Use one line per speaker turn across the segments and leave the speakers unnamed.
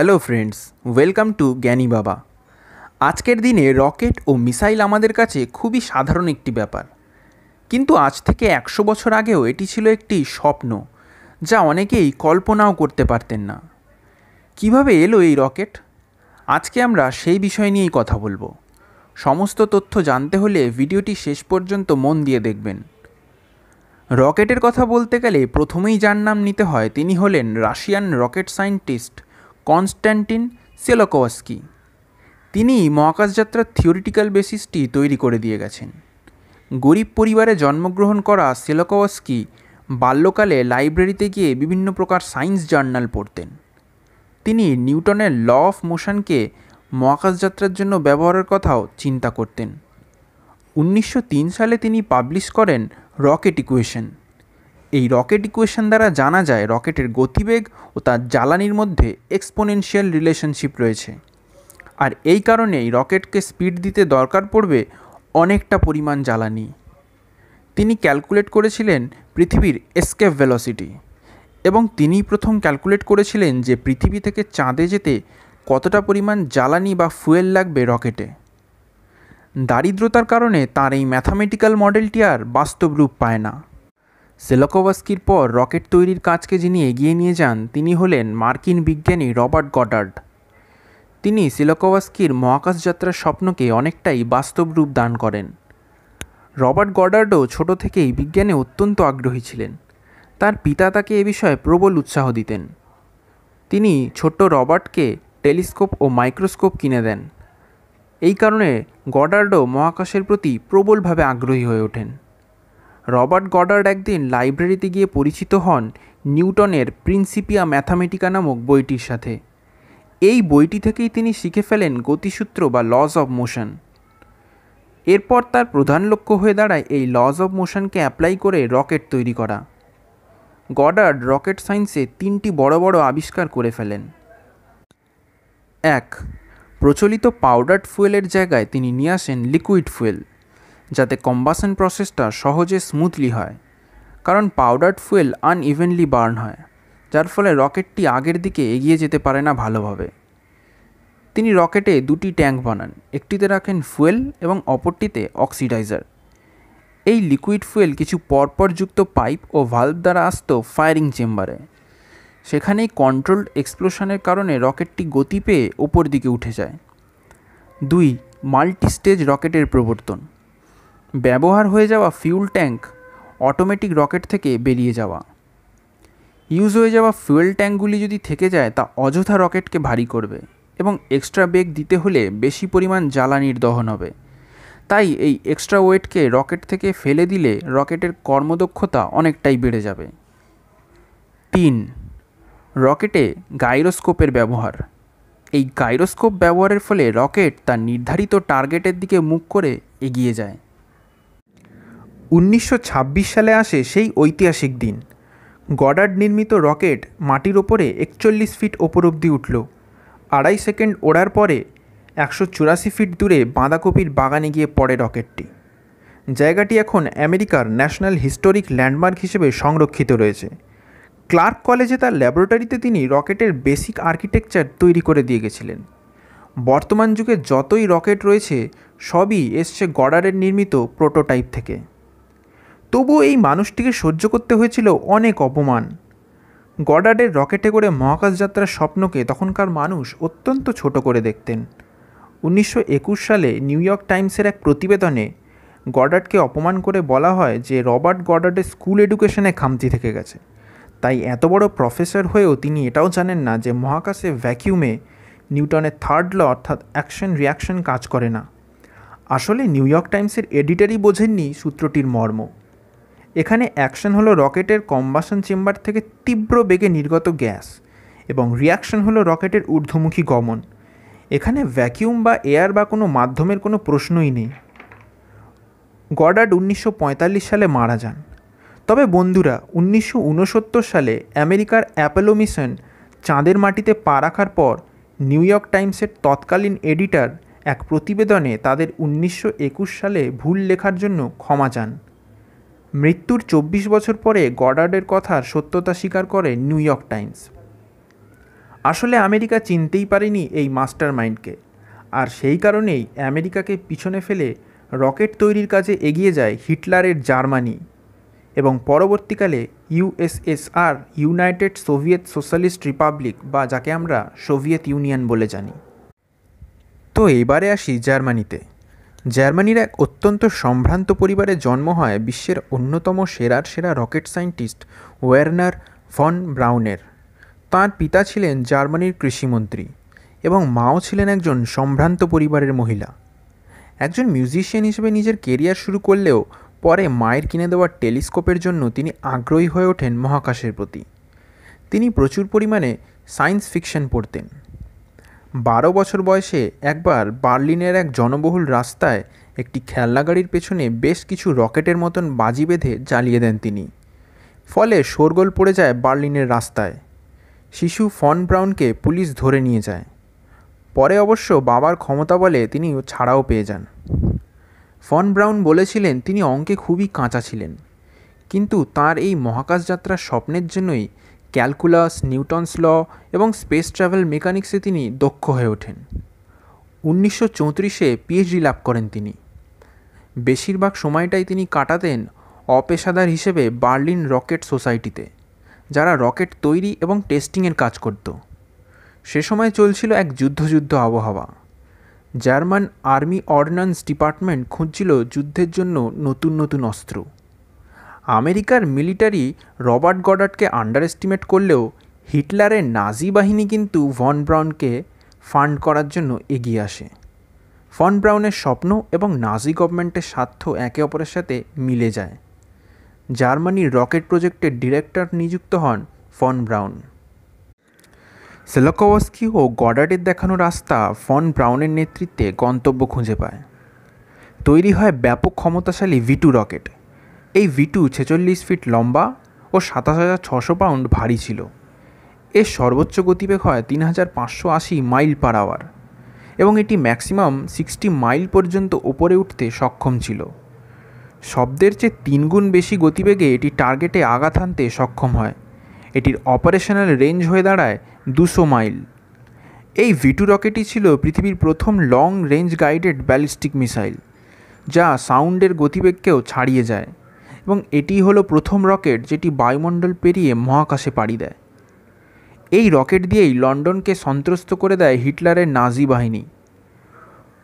hello friends welcome to জ্ঞানী বাবা আজকের দিনে রকেট ও মিসাইল আমাদের কাছে খুবই সাধারণ একটি ব্যাপার কিন্তু আজ থেকে একশো বছর আগেও এটি ছিল একটি স্বপ্ন যা অনেকেই কল্পনাও করতে পারতেন না কিভাবে এলো এই রকেট আজকে আমরা সেই বিষয় নিয়েই কথা বলবো সমস্ত তথ্য জানতে হলে ভিডিওটি শেষ পর্যন্ত মন দিয়ে দেখবেন রকেটের কথা বলতে গেলে প্রথমেই যার নাম নিতে হয় তিনি হলেন Russian rocket scientist Konstantin Tsiolkovsky তিনি মহাকাশযাত্রার থিওরিটিক্যাল বেসিসটি তৈরি করে দিয়ে গেছেন গরিব পরিবারে জন্মগ্রহণ করা সেলোকোয়াস্কি বাল্যকালে লাইব্রেরিতে গিয়ে বিভিন্ন প্রকার সায়েন্স জার্নাল পড়তেন তিনি নিউটনের ল অফ মোশনকে মহাকাশযাত্রার জন্য ব্যবহারের কথাও চিন্তা করতেন উনিশশো সালে তিনি পাবলিশ করেন রকেট ইকুয়েশন এই রকেট ইকুয়েশন দ্বারা জানা যায় রকেটের গতিবেগ ও তার জ্বালানির মধ্যে এক্সপোনেনশিয়াল রিলেশনশিপ রয়েছে আর এই কারণেই রকেটকে স্পিড দিতে দরকার পড়বে অনেকটা পরিমাণ জ্বালানি তিনি ক্যালকুলেট করেছিলেন পৃথিবীর এসকেপ ভেলোসিটি এবং তিনি প্রথম ক্যালকুলেট করেছিলেন যে পৃথিবী থেকে চাঁদে যেতে কতটা পরিমাণ জ্বালানি বা ফুয়েল লাগবে রকেটে দারিদ্রতার কারণে তার এই ম্যাথামেটিক্যাল মডেলটি আর বাস্তব রূপ পায় না সেলকোভস্কির পর রকেট তৈরির কাজকে যিনি এগিয়ে নিয়ে যান তিনি হলেন মার্কিন বিজ্ঞানী রবার্ট গডার্ড তিনি সিলোকোভাস্কির মহাকাশ যাত্রার স্বপ্নকে অনেকটাই বাস্তব রূপ দান করেন রবার্ট গডার্ডও ছোট থেকেই বিজ্ঞানে অত্যন্ত আগ্রহী ছিলেন তার পিতা তাকে এ বিষয়ে প্রবল উৎসাহ দিতেন তিনি ছোট্ট রবার্টকে টেলিস্কোপ ও মাইক্রোস্কোপ কিনে দেন এই কারণে গডার্ডও মহাকাশের প্রতি প্রবলভাবে আগ্রহী হয়ে ওঠেন রবার্ট গডার্ড একদিন লাইব্রেরিতে গিয়ে পরিচিত হন নিউটনের প্রিন্সিপিয়া ম্যাথামেটিকা নামক বইটির সাথে এই বইটি থেকেই তিনি শিখে ফেলেন গতিসূত্র বা লজ অব মোশন এরপর তার প্রধান লক্ষ্য হয়ে দাঁড়ায় এই লজ অব মোশনকে অ্যাপ্লাই করে রকেট তৈরি করা গডার্ড রকেট সায়েন্সে তিনটি বড় বড় আবিষ্কার করে ফেলেন এক প্রচলিত পাউডার ফুয়েলের জায়গায় তিনি নিয়ে আসেন লিকুইড ফুয়েল যাতে কম্বাসন প্রসেসটা সহজে স্মুথলি হয় কারণ পাউডার ফুয়েল আনইভেনলি বার্ন হয় যার ফলে রকেটটি আগের দিকে এগিয়ে যেতে পারে না ভালোভাবে তিনি রকেটে দুটি ট্যাঙ্ক বানান একটিতে রাখেন ফুয়েল এবং অপরটিতে অক্সিডাইজার এই লিকুইড ফুয়েল কিছু পরপর যুক্ত পাইপ ও ভাল্ব দ্বারা আসত ফায়ারিং চেম্বারে সেখানেই কন্ট্রোলড এক্সপ্লোশনের কারণে রকেটটি গতি পেয়ে ওপর দিকে উঠে যায় দুই মাল্টি স্টেজ রকেটের প্রবর্তন ব্যবহার হয়ে যাওয়া ফিউল ট্যাঙ্ক অটোমেটিক রকেট থেকে বেরিয়ে যাওয়া ইউজ হয়ে যাওয়া ফুয়েল ট্যাঙ্কগুলি যদি থেকে যায় তা অযথা রকেটকে ভারী করবে এবং এক্সট্রা বেগ দিতে হলে বেশি পরিমাণ জ্বালানির দহন হবে তাই এই এক্সট্রা ওয়েটকে রকেট থেকে ফেলে দিলে রকেটের কর্মদক্ষতা অনেকটাই বেড়ে যাবে তিন রকেটে গাইরোস্কোপের ব্যবহার এই গাইরোস্কোপ ব্যবহারের ফলে রকেট তার নির্ধারিত টার্গেটের দিকে মুখ করে এগিয়ে যায় উনিশশো সালে আসে সেই ঐতিহাসিক দিন গডার্ড নির্মিত রকেট মাটির ওপরে একচল্লিশ ফিট ওপর অবধি উঠল আড়াই সেকেন্ড ওড়ার পরে একশো চুরাশি ফিট দূরে বাঁধাকপির বাগানে গিয়ে পড়ে রকেটটি জায়গাটি এখন আমেরিকার ন্যাশনাল হিস্টোরিক ল্যান্ডমার্ক হিসেবে সংরক্ষিত রয়েছে ক্লার্ক কলেজে তার ল্যাবরেটরিতে তিনি রকেটের বেসিক আর্কিটেকচার তৈরি করে দিয়ে গেছিলেন বর্তমান যুগে যতই রকেট রয়েছে সবই এসছে গডারের নির্মিত প্রোটোটাইপ থেকে তবুও এই মানুষটিকে সহ্য করতে হয়েছিল অনেক অপমান গডার্ডের রকেটে করে মহাকাশ যাত্রার স্বপ্নকে তখনকার মানুষ অত্যন্ত ছোট করে দেখতেন উনিশশো সালে নিউ ইয়র্ক টাইমসের এক প্রতিবেদনে গডার্ডকে অপমান করে বলা হয় যে রবার্ট গডার্ডের স্কুল এডুকেশনে খামতি থেকে গেছে তাই এত বড় প্রফেসর হয়েও তিনি এটাও জানেন না যে মহাকাশে ভ্যাকিউমে নিউটনের থার্ড ল অর্থাৎ অ্যাকশন রিয়াকশন কাজ করে না আসলে নিউ ইয়র্ক টাইমসের এডিটারই বোঝেননি সূত্রটির মর্ম এখানে অ্যাকশন হলো রকেটের কম্বাসন চেম্বার থেকে তীব্র বেগে নির্গত গ্যাস এবং রিয়াকশন হলো রকেটের ঊর্ধ্বমুখী গমন এখানে ভ্যাকিউম বা এয়ার বা কোনো মাধ্যমের কোনো প্রশ্নই নেই গডার্ড উনিশশো সালে মারা যান তবে বন্ধুরা উনিশশো সালে আমেরিকার অ্যাপেলো মিশন চাঁদের মাটিতে পা রাখার পর নিউ ইয়র্ক টাইমসের তৎকালীন এডিটর এক প্রতিবেদনে তাদের উনিশশো সালে ভুল লেখার জন্য ক্ষমা চান মৃত্যুর চব্বিশ বছর পরে গডার্ডের কথার সত্যতা স্বীকার করে নিউ ইয়র্ক টাইমস আসলে আমেরিকা চিনতেই পারেনি এই মাস্টার মাইন্ডকে আর সেই কারণেই আমেরিকাকে পিছনে ফেলে রকেট তৈরির কাজে এগিয়ে যায় হিটলারের জার্মানি এবং পরবর্তীকালে USSR United Soviet Socialist Republic বা যাকে আমরা সোভিয়েত ইউনিয়ন বলে জানি তো এবারে আসি জার্মানিতে জার্মানির এক অত্যন্ত সম্ভ্রান্ত পরিবারে জন্ম হয় বিশ্বের অন্যতম সেরার সেরা রকেট সায়েন্টিস্ট ওয়ার্নার ফন ব্রাউনের তাঁর পিতা ছিলেন জার্মানির কৃষিমন্ত্রী এবং মাও ছিলেন একজন সম্ভ্রান্ত পরিবারের মহিলা একজন মিউজিশিয়ান হিসেবে নিজের কেরিয়ার শুরু করলেও পরে মায়ের কিনে দেওয়া টেলিস্কোপের জন্য তিনি আগ্রহী হয়ে ওঠেন মহাকাশের প্রতি তিনি প্রচুর পরিমাণে সায়েন্স ফিকশন পড়তেন বারো বছর বয়সে একবার বার্লিনের এক জনবহুল রাস্তায় একটি খেলনা গাড়ির পেছনে বেশ কিছু রকেটের মতন বাজি বেঁধে জ্বালিয়ে দেন তিনি ফলে শোরগোল পড়ে যায় বার্লিনের রাস্তায় শিশু ফন ব্রাউনকে পুলিশ ধরে নিয়ে যায় পরে অবশ্য বাবার ক্ষমতা বলে তিনি ছাড়াও পেয়ে যান ফন ব্রাউন বলেছিলেন তিনি অঙ্কে খুবই কাঁচা ছিলেন কিন্তু তার এই মহাকাশ যাত্রার স্বপ্নের জন্যই ক্যালকুলাস নিউটনস ল এবং স্পেস ট্রাভেল মেকানিক্সে তিনি দক্ষ হয়ে ওঠেন উনিশশো চৌত্রিশে পিএইচডি লাভ করেন তিনি বেশিরভাগ সময়টাই তিনি কাটাতেন অপেশাদার হিসেবে বার্লিন রকেট সোসাইটিতে যারা রকেট তৈরি এবং টেস্টিংয়ের কাজ করত সে সময় চলছিল এক যুদ্ধযুদ্ধ আবহাওয়া জার্মান আর্মি অর্ডিন্যান্স ডিপার্টমেন্ট খুঁজছিল যুদ্ধের জন্য নতুন নতুন অস্ত্র আমেরিকার মিলিটারি রবার্ট গডার্ডকে আন্ডার এস্টিমেট করলেও হিটলারের নাজি বাহিনী কিন্তু ভন ব্রাউনকে ফান্ড করার জন্য এগিয়ে আসে ফন ব্রাউনের স্বপ্ন এবং নাজি গভর্নমেন্টের স্বার্থ একে অপরের সাথে মিলে যায় জার্মানির রকেট প্রজেক্টের ডিরেক্টর নিযুক্ত হন ফন ব্রাউন সেলকোভস্কি ও গডার্ডের দেখানো রাস্তা ফন ব্রাউনের নেতৃত্বে গন্তব্য খুঁজে পায় তৈরি হয় ব্যাপক ক্ষমতাশালী ভিটু রকেট এই ভিটু ছেচল্লিশ ফিট লম্বা ও সাতাশ হাজার ছশো পাউন্ড ভারী ছিল এর সর্বোচ্চ গতিবেগ হয় তিন হাজার পাঁচশো আশি মাইল পার আওয়ার এবং এটি ম্যাক্সিমাম সিক্সটি মাইল পর্যন্ত ওপরে উঠতে সক্ষম ছিল শব্দের চেয়ে তিনগুণ বেশি গতিবেগে এটি টার্গেটে আঘাত হানতে সক্ষম হয় এটির অপারেশনাল রেঞ্জ হয়ে দাঁড়ায় দুশো মাইল এই ভিটু রকেটই ছিল পৃথিবীর প্রথম long range guided ballistic missile যা সাউন্ডের গতিবেগকেও ছাড়িয়ে যায় এবং এটি হলো প্রথম রকেট যেটি বায়ুমণ্ডল পেরিয়ে মহাকাশে পাড়ি দেয় এই রকেট দিয়েই লন্ডনকে সন্ত্রস্ত করে দেয় হিটলারের নাজি বাহিনী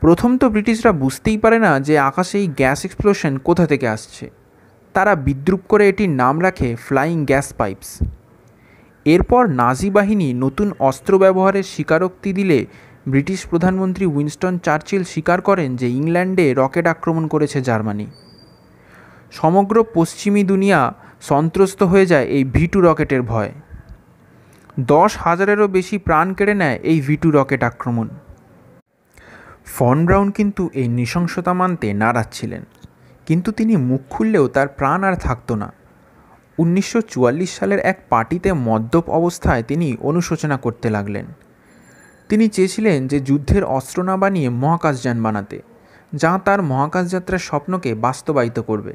প্রথম তো ব্রিটিশরা বুঝতেই পারে না যে আকাশে এই গ্যাস এক্সপ্লোশন কোথা থেকে আসছে তারা বিদ্রুপ করে এটির নাম রাখে ফ্লাইং গ্যাস পাইপস এরপর নাজি বাহিনী নতুন অস্ত্র ব্যবহারের স্বীকারোক্তি দিলে ব্রিটিশ প্রধানমন্ত্রী উইনস্টন চার্চিল স্বীকার করেন যে ইংল্যান্ডে রকেট আক্রমণ করেছে জার্মানি সমগ্র পশ্চিমী দুনিয়া সন্ত্রস্ত হয়ে যায় এই ভিটু রকেটের ভয় দশ হাজারেরও বেশি প্রাণ কেড়ে নেয় এই ভিটু রকেট আক্রমণ ফন ব্রাউন কিন্তু এই নৃশংসতা মানতে নারাজ ছিলেন কিন্তু তিনি মুখ খুললেও তার প্রাণ আর থাকতো না উনিশশো সালের এক পার্টিতে মদ্যপ অবস্থায় তিনি অনুশোচনা করতে লাগলেন তিনি চেয়েছিলেন যে যুদ্ধের অস্ত্র না বানিয়ে মহাকাশযান বানাতে যা তার মহাকাশযাত্রার স্বপ্নকে বাস্তবায়িত করবে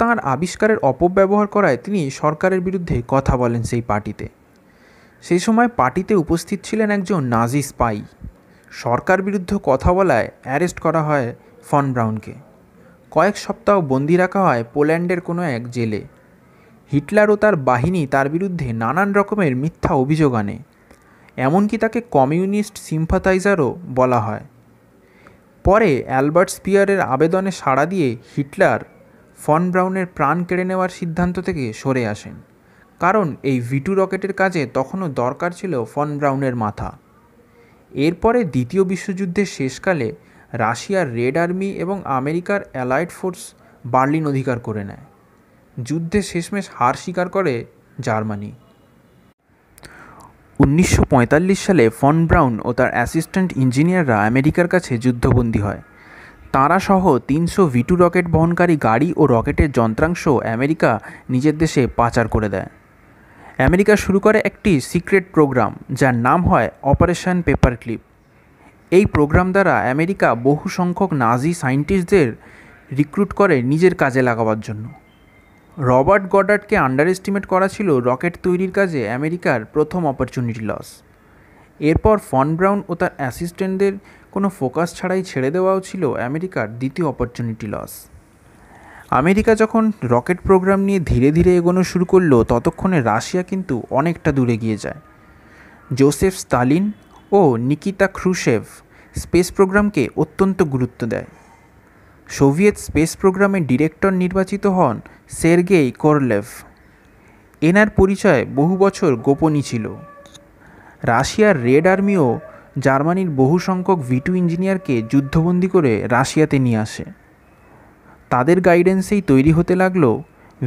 তার আবিষ্কারের অপব্যবহার করায় তিনি সরকারের বিরুদ্ধে কথা বলেন সেই পার্টিতে সেই সময় পার্টিতে উপস্থিত ছিলেন একজন নাজি স্পাই সরকার বিরুদ্ধে কথা বলায় অ্যারেস্ট করা হয় ফন ব্রাউনকে কয়েক সপ্তাহ বন্দি রাখা হয় পোল্যান্ডের কোনো এক জেলে হিটলার ও তার বাহিনী তার বিরুদ্ধে নানান রকমের মিথ্যা অভিযোগ আনে এমনকি তাকে কমিউনিস্ট সিম্পাথাইজারও বলা হয় পরে অ্যালবার্ট স্পিয়ারের আবেদনে সাড়া দিয়ে হিটলার ফন ব্রাউনের প্রাণ কেড়ে নেওয়ার সিদ্ধান্ত থেকে সরে আসেন কারণ এই ভিটু রকেটের কাজে তখনও দরকার ছিল ফন ব্রাউনের মাথা এরপরে দ্বিতীয় বিশ্বযুদ্ধের শেষকালে রাশিয়ার রেড আর্মি এবং আমেরিকার অ্যালাইড ফোর্স বার্লিন অধিকার করে নেয় যুদ্ধে শেষমেশ হার স্বীকার করে জার্মানি উনিশশো সালে ফন ব্রাউন ও তার অ্যাসিস্ট্যান্ট ইঞ্জিনিয়াররা আমেরিকার কাছে যুদ্ধবন্দী হয় তাঁরাসহ তিনশো ভিটু রকেট বহনকারী গাড়ি ও রকেটের যন্ত্রাংশ আমেরিকা নিজের দেশে পাচার করে দেয় আমেরিকা শুরু করে একটি সিক্রেট প্রোগ্রাম যার নাম হয় অপারেশন পেপার ক্লিপ এই প্রোগ্রাম দ্বারা আমেরিকা বহু সংখ্যক নাজি সায়েন্টিস্টদের রিক্রুট করে নিজের কাজে লাগাবার জন্য রবার্ট গডার্টকে আন্ডার এস্টিমেট করা ছিল রকেট তৈরির কাজে আমেরিকার প্রথম অপরচুনিটি লস এরপর ফন ব্রাউন ও তার অ্যাসিস্ট্যান্টদের কোনো ফোকাস ছাড়াই ছেড়ে দেওয়াও ছিল আমেরিকার দ্বিতীয় অপরচুনিটি লস আমেরিকা যখন রকেট প্রোগ্রাম নিয়ে ধীরে ধীরে এগোনো শুরু করলো ততক্ষণে রাশিয়া কিন্তু অনেকটা দূরে গিয়ে যায় জোসেফ স্টালিন ও নিকিতা ক্রুশেভ স্পেস প্রোগ্রামকে অত্যন্ত গুরুত্ব দেয় সোভিয়েত স্পেস প্রোগ্রামে ডিরেক্টর নির্বাচিত হন সের্গেই করলেভ এনার পরিচয় বহু বছর গোপনই ছিল রাশিয়ার রেড আর্মিও জার্মানির বহু সংখ্যক ভিটু ইঞ্জিনিয়ারকে যুদ্ধবন্দি করে রাশিয়াতে নিয়ে আসে তাদের গাইডেন্সেই তৈরি হতে লাগলো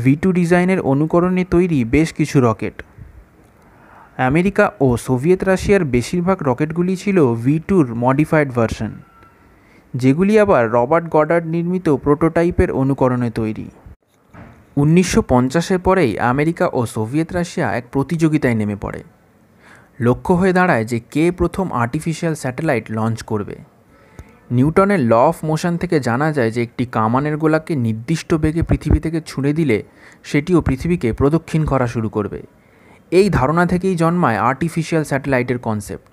ভিটু ডিজাইনের অনুকরণে তৈরি বেশ কিছু রকেট আমেরিকা ও সোভিয়েত রাশিয়ার বেশিরভাগ রকেটগুলি ছিল ভি টুর মডিফাইড ভার্সন যেগুলি আবার রবার্ট গডার্ড নির্মিত প্রোটোটাইপের অনুকরণে তৈরি উনিশশো পঞ্চাশের পরেই আমেরিকা ও সোভিয়েত রাশিয়া এক প্রতিযোগিতায় নেমে পড়ে লক্ষ্য হয়ে দাঁড়ায় যে কে প্রথম আর্টিফিশিয়াল স্যাটেলাইট লঞ্চ করবে নিউটনের ল অফ মোশন থেকে জানা যায় যে একটি কামানের গোলাকে নির্দিষ্ট বেগে পৃথিবী থেকে ছুঁড়ে দিলে সেটিও পৃথিবীকে প্রদক্ষিণ করা শুরু করবে এই ধারণা থেকেই জন্মায় আর্টিফিশিয়াল স্যাটেলাইটের কনসেপ্ট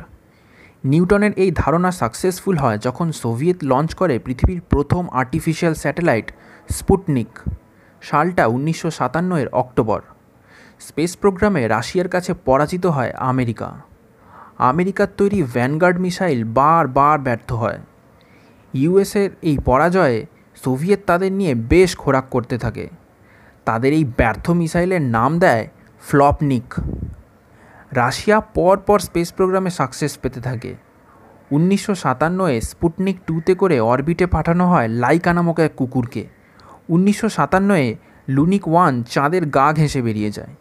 নিউটনের এই ধারণা সাকসেসফুল হয় যখন সোভিয়েত লঞ্চ করে পৃথিবীর প্রথম আর্টিফিশিয়াল স্যাটেলাইট স্পুটনিক সালটা উনিশশো সাতান্ন এর অক্টোবর স্পেস প্রোগ্রামে রাশিয়ার কাছে পরাজিত হয় আমেরিকা আমেরিকার তৈরি ভ্যানগার্ড মিসাইল বার বার ব্যর্থ হয় ইউএসের এই পরাজয়ে সোভিয়েত তাদের নিয়ে বেশ খোরাক করতে থাকে তাদের এই ব্যর্থ মিসাইলের নাম দেয় ফ্লপনিক রাশিয়া পর পর স্পেস প্রোগ্রামে সাকসেস পেতে থাকে উনিশশো সাতান্নয়ে স্পুটনিক টুতে করে অরবিটে পাঠানো হয় লাইকা নামক এক কুকুরকে উনিশশো সাতান্নয়ে লুনিক ওয়ান চাঁদের গা ঘেঁষে বেরিয়ে যায়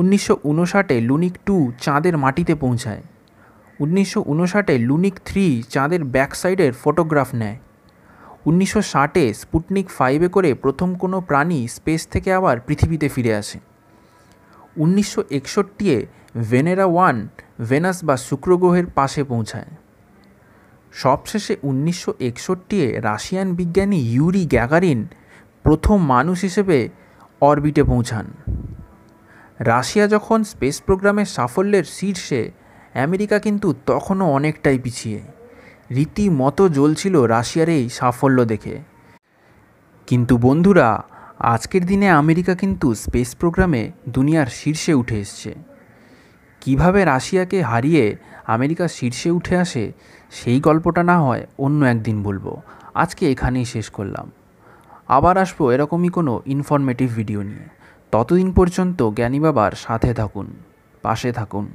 উনিশশো উনষাটে লুনিক টু চাঁদের মাটিতে পৌঁছায় উনিশশো উনষাটে লুনিক থ্রি চাঁদের ব্যাকসাইডের ফটোগ্রাফ নেয় উনিশশো ষাটে স্পুটনিক ফাইভে করে প্রথম কোনো প্রাণী স্পেস থেকে আবার পৃথিবীতে ফিরে আসে উনিশশো একষট্টিয়ে ভেনেরা ওয়ান ভেনাস বা শুক্রগ্রহের পাশে পৌঁছায় সবশেষে উনিশশো একষট্টিয়ে রাশিয়ান বিজ্ঞানী ইউরি গ্যাগারিন প্রথম মানুষ হিসেবে অরবিটে পৌঁছান রাশিয়া যখন স্পেস প্রোগ্রামের সাফল্যের শীর্ষে আমেরিকা কিন্তু তখনও অনেকটাই পিছিয়ে রীতিমতো জ্বলছিল রাশিয়ার এই সাফল্য দেখে কিন্তু বন্ধুরা আজকের দিনে আমেরিকা কিন্তু স্পেস প্রোগ্রামে দুনিয়ার শীর্ষে উঠে এসছে কিভাবে রাশিয়াকে হারিয়ে আমেরিকা শীর্ষে উঠে আসে সেই গল্পটা না হয় অন্য একদিন বলবো আজকে এখানেই শেষ করলাম আবার আসবো এরকমই কোনো ইনফরমেটিভ ভিডিও নিয়ে ততদিন পর্যন্ত জ্ঞানী বাবার সাথে থাকুন পাশে থাকুন